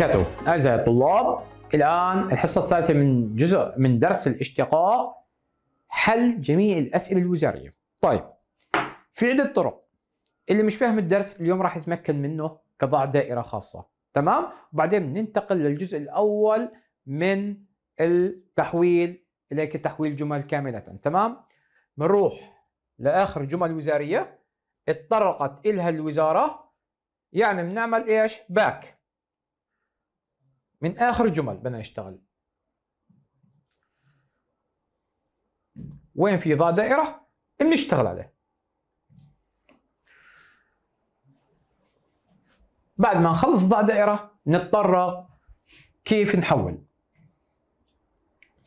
وبركاته أعزائي الطلاب الآن الحصة الثالثة من جزء من درس الاشتقاق حل جميع الأسئلة الوزارية طيب في عدة طرق اللي مش فاهم الدرس اليوم راح يتمكن منه كضع دائرة خاصة تمام وبعدين ننتقل للجزء الأول من التحويل إليك تحويل جمل كاملة تمام بنروح لآخر جمل وزارية اتطرقت إلها الوزارة يعني بنعمل إيش باك من اخر الجمل بدنا نشتغل وين في ضاد دائره بنشتغل عليه بعد ما نخلص ضع دائره نتطرق كيف نحول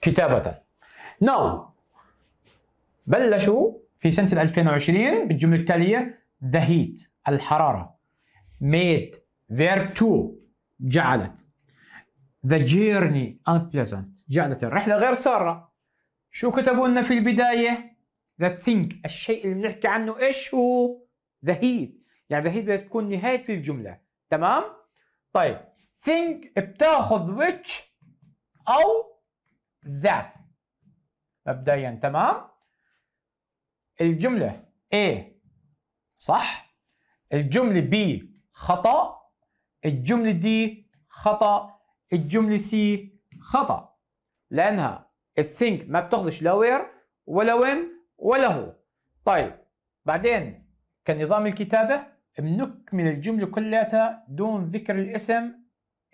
كتابه ناو بلشوا في سنه 2020 بالجمله التاليه ذا هيت الحراره made verb to جعلت The journey unpleasant جعلت الرحلة غير سارة شو كتبوا لنا في البداية؟ The thing الشيء اللي بنحكي عنه ايش هو؟ The heat يعني the heat بدها تكون نهاية الجملة تمام؟ طيب think بتاخذ which أو that مبدئيا تمام؟ الجملة A صح؟ الجملة B خطأ الجملة D خطأ الجملة سي خطأ لأنها الثينك ما بتاخذش لا وير ولا وين ولا هو طيب بعدين كنظام الكتابة بنكمل الجملة كلها دون ذكر الاسم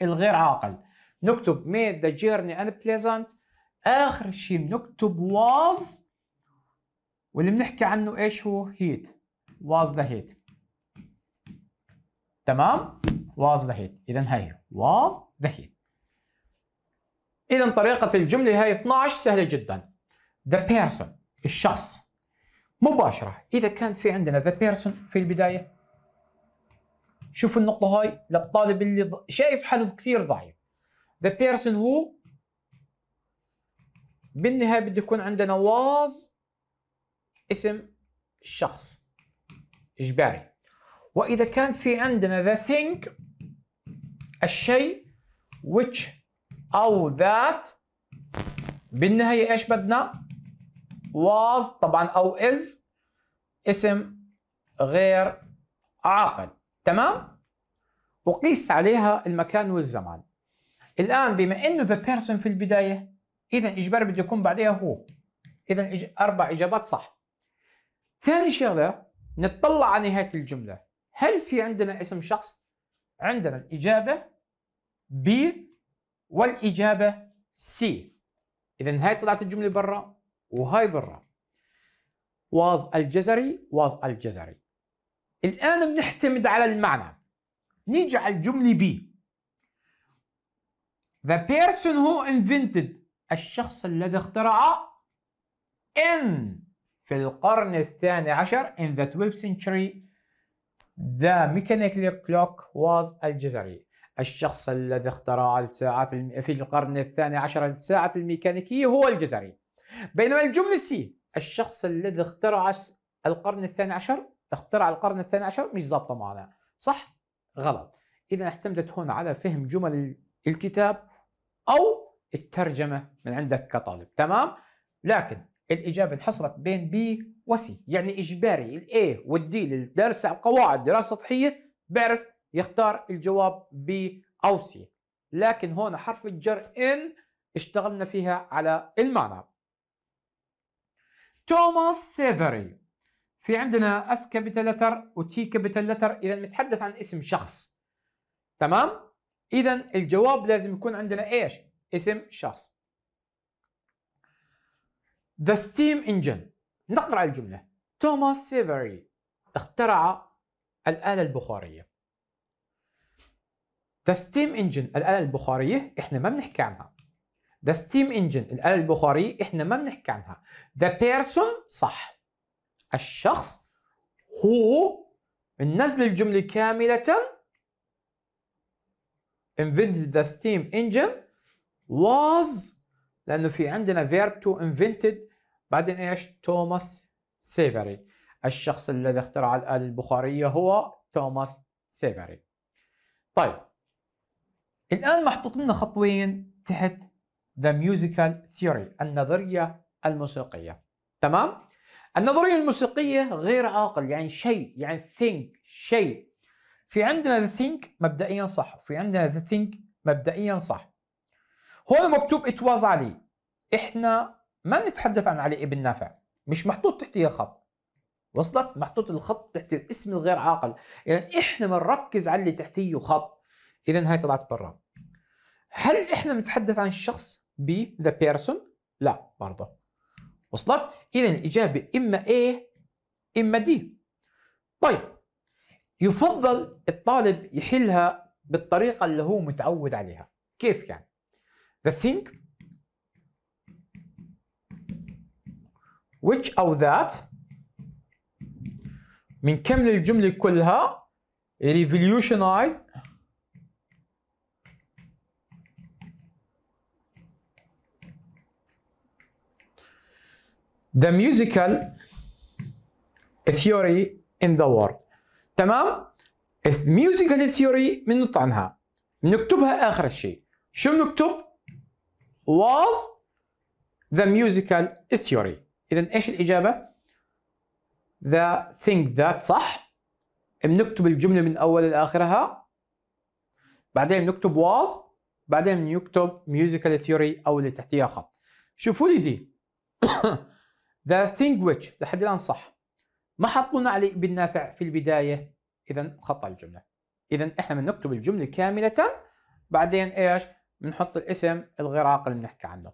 الغير عاقل نكتب made the journey unpleasant آخر شيء بنكتب was واللي بنحكي عنه ايش هو heat was the heat تمام was the heat إذا هي was the heat إذا طريقة الجملة هاي 12 سهلة جدا. The person الشخص مباشرة إذا كان في عندنا the person في البداية شوفوا النقطة هاي للطالب اللي شايف حاله كثير ضعيف. The person who بالنهاية بده يكون عندنا was اسم الشخص إجباري. وإذا كان في عندنا the thing الشيء which او ذات بالنهايه ايش بدنا؟ was طبعا او is اسم غير عاقل تمام؟ وقيس عليها المكان والزمان الان بما انه the person في البدايه اذا اجباري بده يكون بعدها هو اذا اربع اجابات صح ثاني شغله نتطلع على نهايه الجمله هل في عندنا اسم شخص عندنا الاجابه ب والاجابه سي اذا هاي طلعت الجمله برا وهاي برا واز الجزري واز الجزري الان بنعتمد على المعنى نيجي على الجمله بي The person who invented الشخص الذي اخترع in في القرن الثاني عشر in the 12th century the mechanical clock was الجزري الشخص الذي اخترع الساعة في القرن الثاني عشر الساعة الميكانيكية هو الجزري بينما الجملة سي الشخص الذي اخترع القرن الثاني عشر اخترع القرن الثاني عشر مش ظابطة معنا صح؟ غلط إذا اعتمدت هنا على فهم جمل الكتاب أو الترجمة من عندك كطالب تمام؟ لكن الإجابة انحصرت بين بي وسي يعني إجباري A والدي للدرس قواعد دراسة سطحية بعرف يختار الجواب ب سي لكن هون حرف الجر إن اشتغلنا فيها على المعنى توماس سيفري في عندنا اس كابيتال لتر وتي كابيتال لتر اذا نتحدث عن اسم شخص تمام اذا الجواب لازم يكون عندنا ايش اسم شخص ذا ستيم انجن نقرا الجمله توماس سيفري اخترع الاله البخاريه ذا ستيم انجن الآلة البخارية احنا ما بنحكي عنها ذا ستيم انجن الآلة البخارية احنا ما بنحكي عنها ذا بيرسون صح الشخص هو النزل الجملة كاملة invented the steam engine was لأنه في عندنا verb to invented بعدين ايش توماس سيفري الشخص الذي اخترع الآلة البخارية هو توماس سيفري طيب الآن محطوط لنا خطوين تحت The Musical Theory النظرية الموسيقية تمام؟ النظرية الموسيقية غير عاقل يعني شيء يعني think شيء في عندنا the think مبدئيا صح في عندنا the think مبدئيا صح هون مكتوب it was علي احنا ما بنتحدث عن علي ابن نافع مش محطوط تحتيه خط وصلت محطوط الخط تحت الاسم الغير عاقل يعني احنا بنركز على اللي تحتيه خط اذا هاي طلعت برا هل احنا بنتحدث عن الشخص بي ذا بيرسون لا برضه وصلت اذا الاجابه اما A اما دي طيب يفضل الطالب يحلها بالطريقه اللي هو متعود عليها كيف يعني the thing which أو that من كم الجملة كلها revolutionized the musical theory in the world تمام musical theory من عنها بنكتبها اخر شيء شو بنكتب was the musical theory اذا ايش الاجابه the thing that صح بنكتب الجمله من اول لاخرها بعدين بنكتب was بعدين بنكتب musical theory او اللي تحتيها خط شوفوا لي دي ذا thing which لحد الآن صح ما حطونا عليه بالنافع في البداية إذا خطأ الجملة إذا إحنا بنكتب الجملة كاملة بعدين إيش بنحط الاسم الغراق اللي بنحكي عنه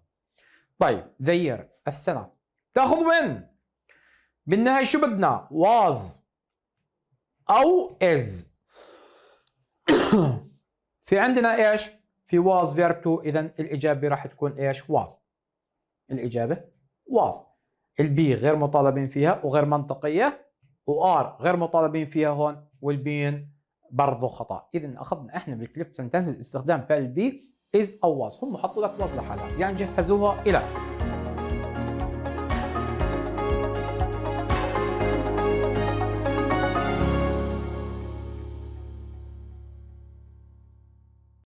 طيب ذير السنة تاخذ وين بالنهاية شو بدنا was أو is في عندنا إيش في was verb 2 إذا الإجابة راح تكون إيش was الإجابة was البي غير مطالبين فيها وغير منطقيه وار غير مطالبين فيها هون والبين برضو خطا اذا اخذنا احنا بالكليب سنتنسز استخدام فعل بي از او واز هم حطوا لك واز لحالها يعني جهزوها إلى